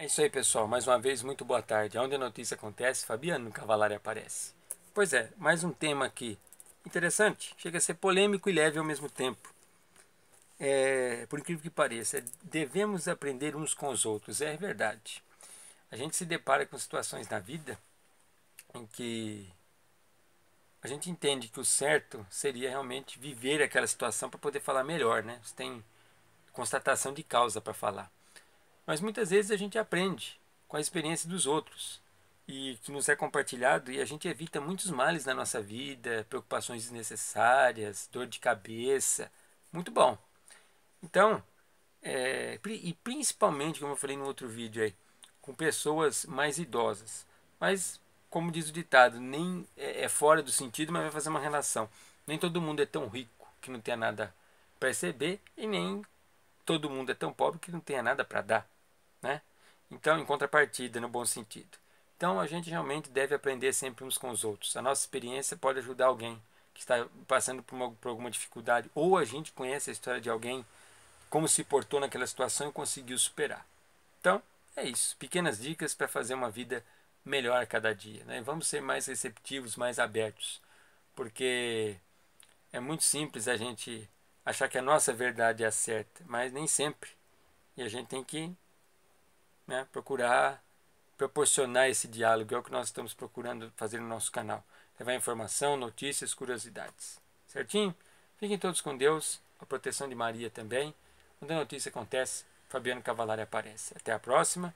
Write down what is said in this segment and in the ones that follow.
É isso aí, pessoal. Mais uma vez, muito boa tarde. Onde a notícia acontece, Fabiano Cavalari aparece. Pois é, mais um tema aqui interessante. Chega a ser polêmico e leve ao mesmo tempo. É, por incrível que pareça, é, devemos aprender uns com os outros. É verdade. A gente se depara com situações na vida em que a gente entende que o certo seria realmente viver aquela situação para poder falar melhor, né? Você tem constatação de causa para falar. Mas muitas vezes a gente aprende com a experiência dos outros e que nos é compartilhado e a gente evita muitos males na nossa vida, preocupações desnecessárias, dor de cabeça. Muito bom. Então, é, e principalmente, como eu falei no outro vídeo aí, com pessoas mais idosas. Mas, como diz o ditado, nem é, é fora do sentido, mas vai fazer uma relação. Nem todo mundo é tão rico que não tenha nada para receber e nem todo mundo é tão pobre que não tenha nada para dar. Né? Então, em contrapartida, no bom sentido. Então, a gente realmente deve aprender sempre uns com os outros. A nossa experiência pode ajudar alguém que está passando por, uma, por alguma dificuldade, ou a gente conhece a história de alguém, como se portou naquela situação e conseguiu superar. Então, é isso. Pequenas dicas para fazer uma vida melhor a cada dia. Né? Vamos ser mais receptivos, mais abertos, porque é muito simples a gente achar que a nossa verdade é a certa, mas nem sempre. E a gente tem que né? procurar proporcionar esse diálogo, é o que nós estamos procurando fazer no nosso canal. Levar informação, notícias, curiosidades. Certinho? Fiquem todos com Deus, a proteção de Maria também. Quando a notícia acontece, Fabiano Cavalari aparece. Até a próxima.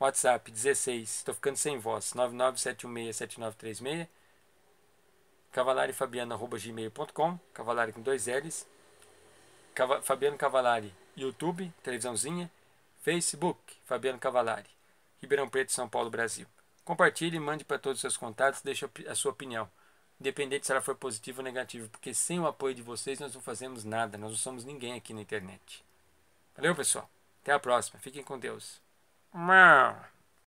WhatsApp 16, estou ficando sem voz, 997167936. Cavalarifabiano.gmail.com Cavalari com dois L's. Cava, Fabiano Cavalari, YouTube, televisãozinha. Facebook, Fabiano Cavalari, Ribeirão Preto, São Paulo, Brasil. Compartilhe, mande para todos os seus contatos, deixe a sua opinião, independente se ela for positiva ou negativa, porque sem o apoio de vocês nós não fazemos nada, nós não somos ninguém aqui na internet. Valeu, pessoal. Até a próxima. Fiquem com Deus. Mua.